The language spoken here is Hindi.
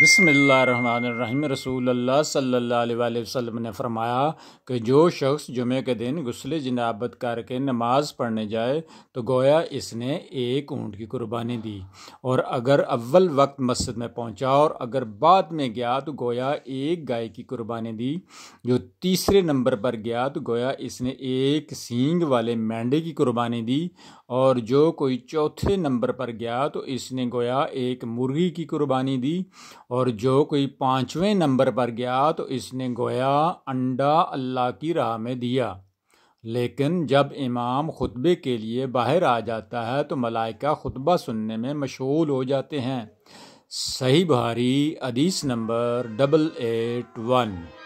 बसमीम रसूल अल्लाह सल्ला वसम ने फरमाया कि जो शख्स जुमे के दिन गसल जनाबत करके नमाज पढ़ने जाए तो गोया इसने एक ऊँट की कुर्बानी दी और अगर अव्वल वक्त मस्जिद में पहुँचा और अगर बाद में गया तो गोया एक गाय की कुर्बानी दी जो तीसरे नंबर पर गया तो गोया इसने एक सींग वाले मैंडे की कुर्बानी दी और जो कोई चौथे नंबर पर गया तो इसने गोया एक मुर्गी की कुर्बानी दी और जो कोई पाँचवें नंबर पर गया तो इसने गोया अंडा अल्लाह की राह में दिया लेकिन जब इमाम खुतबे के लिए बाहर आ जाता है तो मलाइका खुतबा सुनने में मशगूल हो जाते हैं सही भारी अदीस नंबर डबल एट वन